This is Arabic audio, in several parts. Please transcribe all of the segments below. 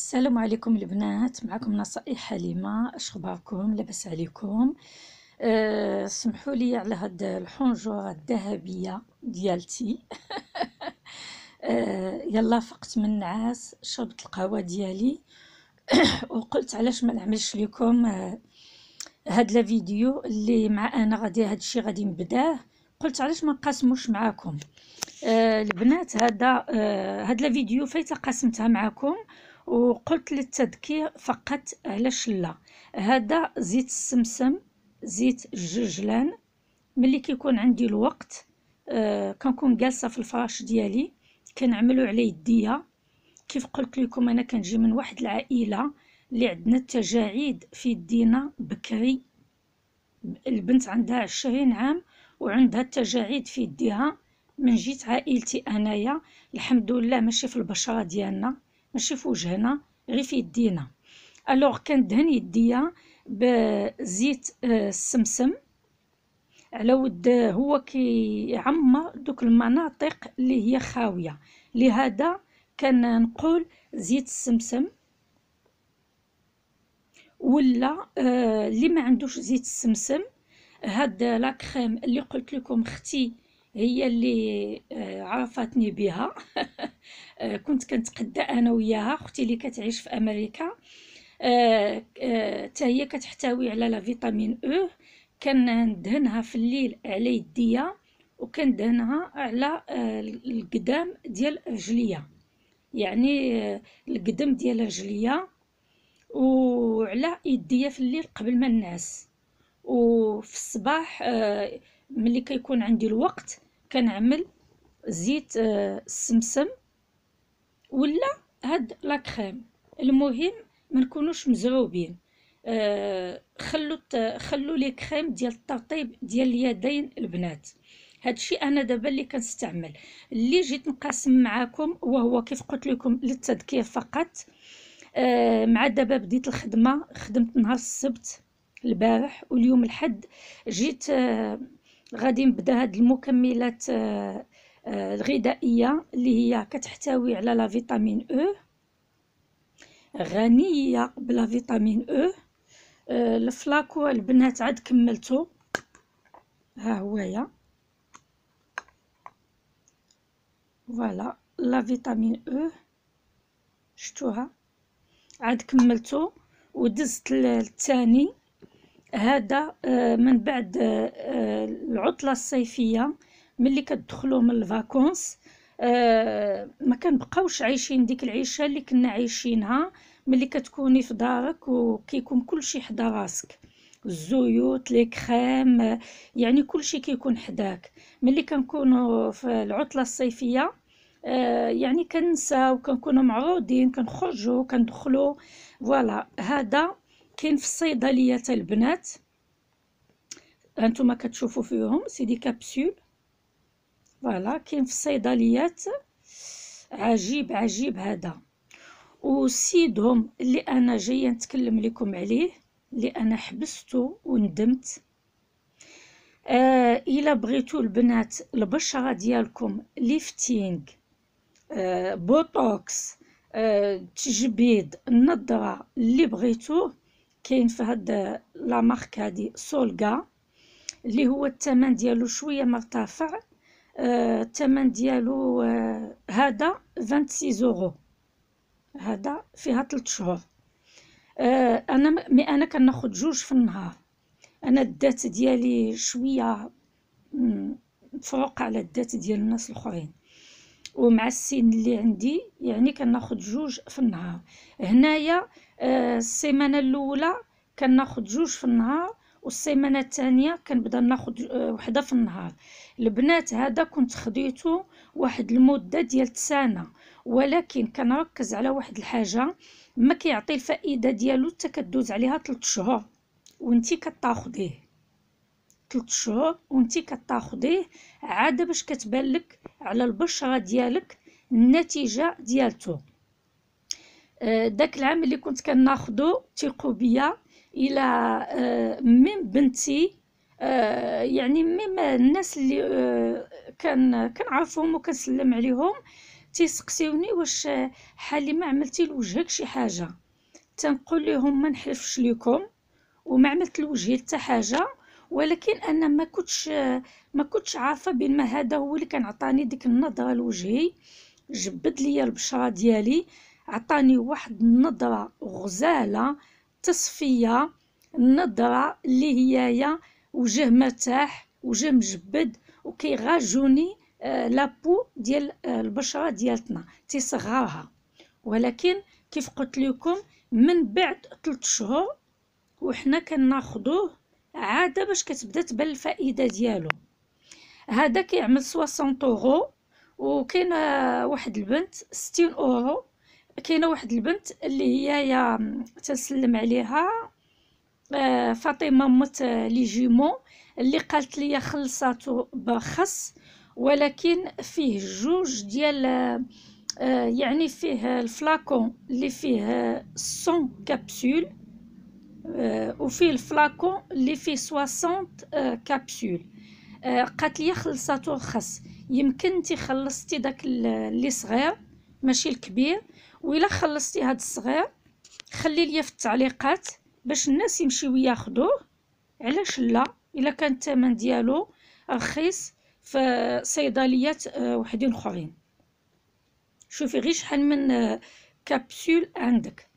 السلام عليكم البنات معكم نصائح حليمه اش اخباركم لاباس عليكم أه سمحوا لي على هاد الحنجره الذهبيه ديالتي أه يلا فقت من النعاس شربت القهوه ديالي وقلت علاش ما نعملش لكم أه هاد لا فيديو اللي مع انا غادي هاد الشيء غادي نبداه قلت علاش ما نقاسموش معاكم آه البنات هذا آه هاد لا فيديو فايته قسمتها معاكم آه وقلت للتذكير فقط على شلة هذا زيت السمسم زيت الجرجلان ملي كيكون عندي الوقت آه، كنكون جالسه في الفراش ديالي كنعملو على يديا كيف قلت لكم انا كنجي من واحد العائله اللي عندنا التجاعيد في يدينا بكري البنت عندها عشرين عام وعندها التجاعيد في يديها من جيت عائلتي انايا الحمد لله ماشي في البشره ديالنا ماشي في وجهنا غير في يدينا الوغ كندهن يديا بزيت آه، السمسم على ود آه، هو كيعمر دوك المناطق اللي هي خاويه لهذا كنقول زيت السمسم ولا آه، اللي ما عندوش زيت السمسم هاد لا كريم اللي قلت لكم اختي هي اللي عرفتني بها آه، كنت كنتقدا انا وياها اختي اللي كتعيش في امريكا حتى آه، آه، هي كتحتوي على لا فيتامين او كندهنها في الليل على يديا وكندهنها على القدام ديال رجليا يعني القدم ديال رجليا وعلى يديا في الليل قبل ما الناس وفي الصباح ملي كيكون عندي الوقت كنعمل زيت السمسم ولا هاد كريم المهم ما نكونوش مزعوبين آه، خلو خلو لي كريم ديال الترطيب ديال اليدين البنات هادشي انا دابا اللي كنستعمل اللي جيت نقاسم معاكم وهو كيف قلت لكم للتذكير فقط آه، مع دابا بديت الخدمه خدمت نهار السبت البارح واليوم الحد جيت آه، غادي نبدا هاد المكملات آه آه، الغذائيه اللي هي كتحتوي على لا فيتامين او e، غنيه بلا فيتامين e، او آه، الفلاكو البنات عاد كملتو ها هويا فوالا لا فيتامين او e، شتوها عاد كملتو ودزت الثاني هذا آه، من بعد العطله الصيفيه ملي كتدخلوا من الفاكونس آه ما كنبقاوش عايشين ديك العيشه اللي كنا عايشينها ملي كتكوني في دارك وكيكون كلشي حدا راسك الزيوت لي كريم آه، يعني كلشي كيكون حداك ملي كنكونوا في العطله الصيفيه آه، يعني كنساو كنكونوا معروضين كنخرجوا كندخلوا فوالا هذا كاين في الصيدليه البنات هانتوما كتشوفوا فيهم سي دي كابسول فوالا كاين في الصيدليات عجيب عجيب هذا وسيدهم اللي انا جايه نتكلم لكم عليه اللي انا حبسته وندمت آه الا بغيتو البنات البشره ديالكم ليفتينغ آه بوتوكس آه تجبيد النضره اللي بغيتوه كاين في هاد لا مارك هادي سولغا اللي هو الثمن ديالو شويه مرتفع آه، الثمن ديالو آه، هذا 26 اورو هذا فيها 3 شهور آه، انا مي انا كناخد جوج في النهار انا الدات ديالي شويه فوق على الدات ديال الناس الاخرين ومع السن اللي عندي يعني كناخد جوج في النهار هنايا السيمانه الاولى كناخد جوج في النهار والسيمانه الثانيه كنبدا ناخد آه، وحده في النهار البنات هذا كنت خديته واحد المده ديال سنه ولكن كنركز على واحد الحاجه ما كيعطي الفائده ديالو حتى كدوز عليها 3 شهور وانت كتاخديه 3 شهور وانتي كتاخديه عاد باش كتبان لك على البشره ديالك النتيجه ديالته آه، داك العام اللي كنت كناخدو تيقوا بيا الى آه، ميم بنتي آه، يعني ميم الناس اللي آه، كان كنعرفهم وكنسلم عليهم تيسقسيوني واش حالي ما عملتي لوجهك شي حاجه تنقول لهم ما نحلفش لكم وما عملت لوجهي حتى حاجه ولكن انا ما كنتش ما كنتش عارفه بان هذا هو اللي كان عطاني ديك النظره لوجهي جبد ليا البشره ديالي عطاني واحد النظره غزاله التصفيه النظره اللي هي وجه مرتاح وجه مجبد وكيغاجوني آه لابو ديال آه، البشره ديالتنا تيصغرها ولكن كيف قلت لكم من بعد 3 شهور وحنا كناخذوه عاده باش كتبدا تبان الفائده ديالو هذا كيعمل 60 اورو وكاين آه، واحد البنت 60 اورو كاينه واحد البنت اللي هي يا تنسلم عليها آه، فاطمه مت لي جيمو اللي قالت لي خلصاتو برخص ولكن فيه جوج ديال آه، يعني فيه الفلاكون اللي فيه 100 كبسول آه، وفيه الفلاكون اللي فيه 60 كبسول قالت لي خلصاتو رخص يمكن انت خلصتي داك اللي صغير ماشي الكبير وإلا خلصتي هاد الصغير خلي ليا في التعليقات باش الناس يمشيو ياخدوه علاش لا الا كان الثمن ديالو رخيص في صيدليات آه، وحدين اخرين شوفي غير شحال من كابسول آه، عندك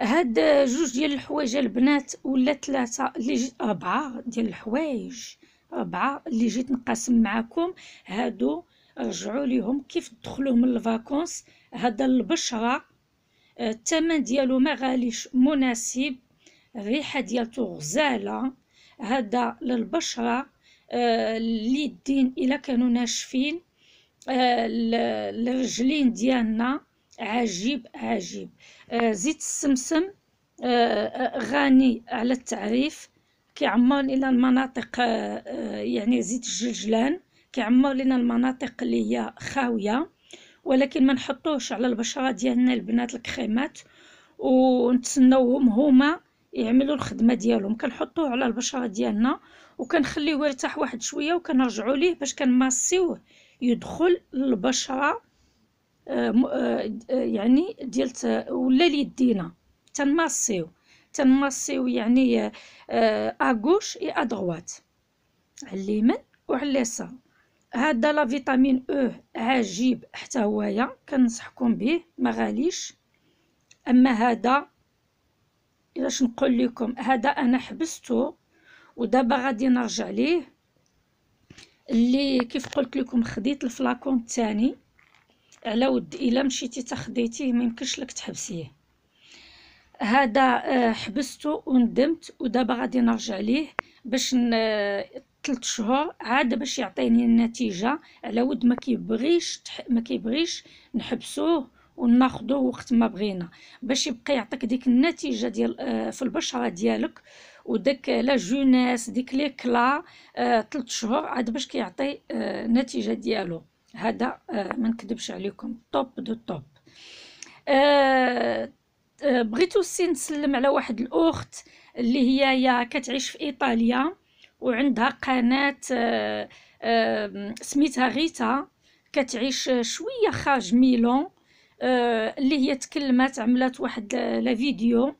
هاد آه، جوج ديال الحوايج البنات ولا ثلاثه اللي جيت اربعه ديال الحوايج اربعه اللي جيت نقاسم معاكم هادو رجعوا ليهم كيف دخلوا من الفاكونس هذا البشره آه، الثمن ديالو ما غاليش مناسب الريحه ديالته غزاله هذا للبشره آه، الدين الا كانوا ناشفين الرجلين آه، ديالنا عجيب عجيب زيت السمسم غني على التعريف كيعمر الى المناطق يعني زيت الجلجلان كيعمر لنا المناطق اللي هي خاويه ولكن ما نحطوش على البشره ديالنا البنات الكريمات ونتسناوهم هما يعملوا الخدمه ديالهم كنحطوه على البشره ديالنا وكنخليوه يرتاح واحد شويه وكنرجعوا ليه باش كنماسيوه يدخل للبشره آه، آه، يعني ديالت ولا ليدينا تنماسيو تنماسيو يعني اغوش اي ادغوات على اليمين وعلى اليسار هذا لا فيتامين او عجيب حتى هويا كنصحكم به ما غاليش اما هذا الا نقول لكم هذا انا حبسته ودابا غادي نرجع ليه اللي كيف قلت لكم خديت الفلاكون الثاني على ود الا مشيتي تاخديتيه ما يمكنش لك تحبسيه هذا آه، حبسته وندمت ودابا غادي نرجع ليه باش آه، ثلاث شهور عاد باش يعطيني النتيجه على ود ما كيبغيش ما كيبغيش نحبسوه وناخذوه وقت ما بغينا باش يبقى يعطيك ديك النتيجه ديال آه، في البشره ديالك وداك لا جوناس ديك لي كلا ثلاث آه، شهور عاد باش كيعطي آه، النتيجه ديالو هذا ما نكذبش عليكم توب دو توب بغيتو سي نسلم على واحد الاخت اللي هي يا كتعيش في ايطاليا وعندها قناه آه، آه، سميتها غيتا كتعيش شويه خارج ميلون آه، اللي هي تكلمات عملت واحد لفيديو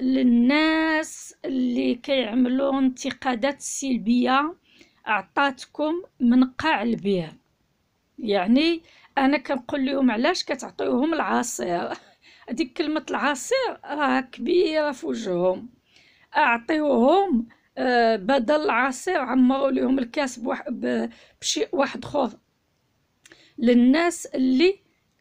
للناس اللي كيعملوا انتقادات سلبيه عطاتكم من قاع البيع يعني انا كنقول لهم علاش كتعطيوهم العصير هذه كلمه العصير راه كبيره في وجههم اعطيوهم آه، بدل العصير عمروا لهم الكاس بشيء واحد خوف للناس اللي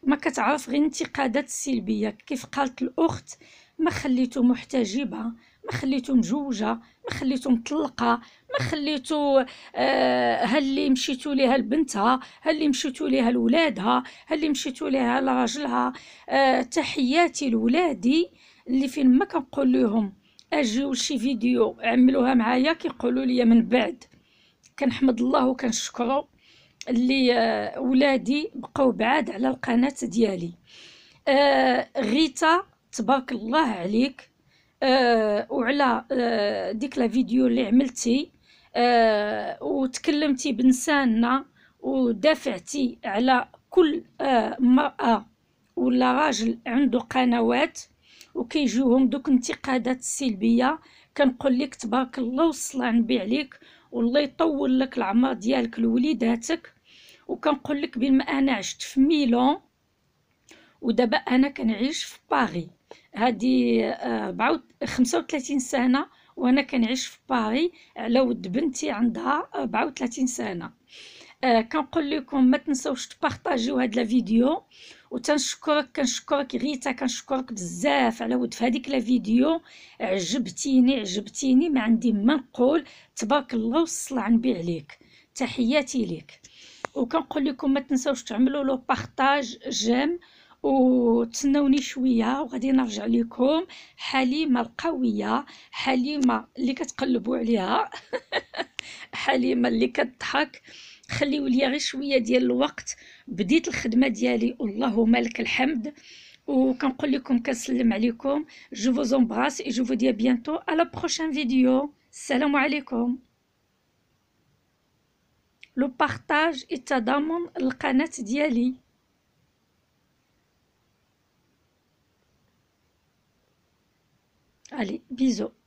ما كتعرف غير انتقادات سلبيه كيف قالت الاخت ما خليتو محتجبه ما خليتو مجوجه ما خليتو مطلقه ما خليتو آه هل اللي مشيتو ليها لبنتها هل اللي مشيتو ليها لولادها هل اللي مشيتو ليها لراجلها آه تحياتي لولادي اللي فين ما كنقول لهم اجيو شي فيديو عملوها معايا كيقولوا لي من بعد كنحمد الله وكنشكرو اللي آه، ولادي بقاو بعاد على القناه ديالي آه غيتا تبارك الله عليك آه وعلى آه ديك لا فيديو اللي عملتي آه وتكلمتي بنساننا ودافعتي على كل آه، مراه آه ولا راجل عنده قنوات وكيجيوهم دوك الانتقادات السلبيه كنقول لك تبارك الله وصلى نبي عليك والله يطول لك العمر ديالك لوليداتك وكنقول لك بما انا عشت في ميلون ودابا انا كنعيش في باري هادي 35 آه، سنه وانا كنعيش في باري على ود بنتي عندها 34 آه، سنه كنقول لكم ما تنسوش تبارطاجيو هاد لا فيديو وتنشكرك كنشكرك غيتا كنشكرك بزاف على ود في هذيك لا فيديو عجبتيني عجبتيني ما عندي ما نقول تبارك الله وصل على النبي عليك تحياتي ليك وكنقول لكم ما تنسوش تعملوا لو بارطاج جيم وتسناوني شويه وغادي نرجع لكم حليمه القويه حليمه اللي كتقلبوا عليها حليمه اللي كتضحك خليو ليا غير شويه ديال الوقت بديت الخدمه ديالي اللهم لك الحمد وكنقول لكم كنسلم عليكم جو فوز امبراس اي جو فو دي بيانتو على بروشان فيديو السلام عليكم لو بارطاج التضامن القناه ديالي Allez, bisous